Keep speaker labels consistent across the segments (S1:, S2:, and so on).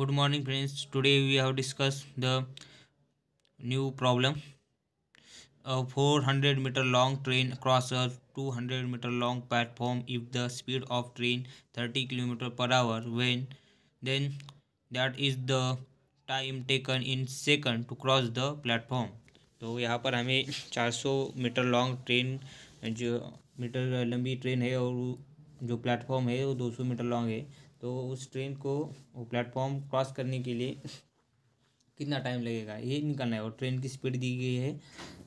S1: good morning friends today we have discussed the new problem a 400 meter long train across a 200 meter long platform if the speed of train 30 km per hour when then that is the time taken in second to cross the platform तो यहाँ पर हमें 400 metre long train जो metre लंबी train है और जो platform है वो 200 मीटर लॉन्ग है तो उस ट्रेन को वो प्लेटफॉर्म क्रॉस करने के लिए कितना टाइम लगेगा ये निकालना है और ट्रेन की स्पीड दी गई है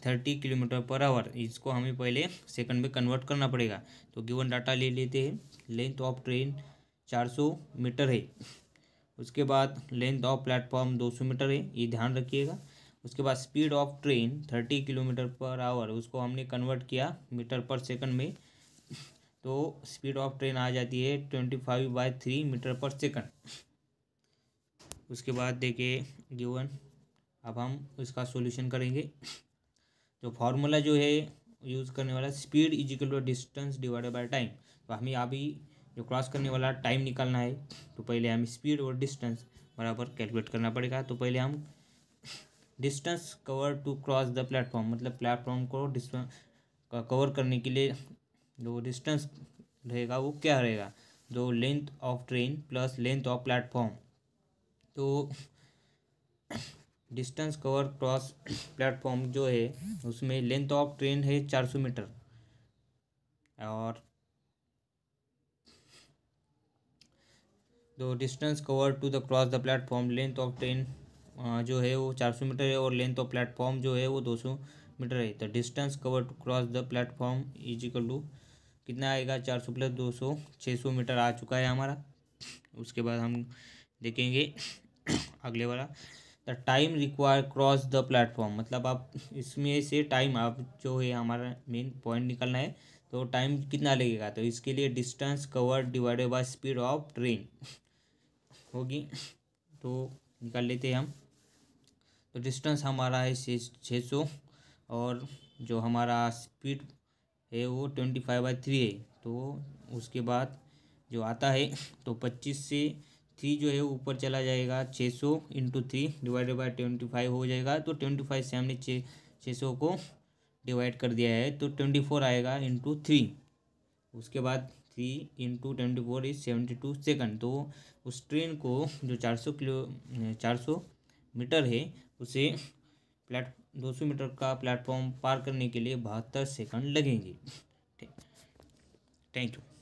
S1: थर्टी किलोमीटर पर आवर इसको हमें पहले सेकंड में कन्वर्ट करना पड़ेगा तो गिवन डाटा ले लेते हैं लेंथ ऑफ ट्रेन चार सौ मीटर है उसके बाद लेंथ ऑफ प्लेटफॉर्म दो सौ मीटर है ये ध्यान रखिएगा उसके बाद speed of train thirty kilometre per hour उसको हमने कन्वर्ट किया मीटर पर सेकंड में तो स्पीड ऑफ ट्रेन आ जाती है twenty five by three metre per second उसके बाद देखिए गिवन अब हम उसका सॉल्यूशन करेंगे तो फार्मूला जो है यूज़ करने वाला speed is equal to distance divided by time तो हमें अभी जो क्रॉस करने वाला टाइम निकालना है तो पहले हमें स्पीड और डिस्टेंस बराबर कैलकुलेट करना पड़ेगा तो पहले हम distance cover to cross the platform मतलब प्लेटफॉर्म को डिस्टेंस कवर करने के लिए जो डिस्टेंस रहेगा वो क्या रहेगा जो length of train plus length of platform तो डिस्टेंस कवर क्रॉस प्लेटफॉर्म जो है उसमें लेंथ ऑफ ट्रेन है चार सौ मीटर और दो distance cover to the cross the platform length of train जो है वो चार सौ मीटर है और लेंथ ऑफ प्लेटफॉर्म जो है वो दो सौ मीटर है the distance cover to cross the platform is equal to कितना आएगा चार सौ प्लस दो सौ छः सौ मीटर आ चुका है हमारा उसके बाद हम देखेंगे अगले वाला the time require cross the platform मतलब आप इसमें से टाइम आप जो है हमारा मेन पॉइंट निकलना है तो टाइम कितना लगेगा तो इसके लिए distance cover divided by speed of train होगी तो निकाल लेते हैं हम तो डिस्टेंस हमारा है छः सौ और जो हमारा स्पीड है वो ट्वेंटी फाइव बाई थ्री है तो उसके बाद जो आता है तो पच्चीस से थ्री जो है ऊपर चला जाएगा छः सौ into three divided by twenty five हो जाएगा तो ट्वेंटी फाइव से हमने छः छः सौ को डिवाइड कर दिया है तो ट्वेंटी फोर आएगा इंटू थ्री उसके बाद three into twenty four is seventy two second तो उस ट्रेन को जो चार सौ किलो चार सौ मीटर है उसे प्लेट दो सौ मीटर का प्लेटफॉर्म पार करने के लिए बहत्तर सेकंड लगेंगे ठीक थैंक यू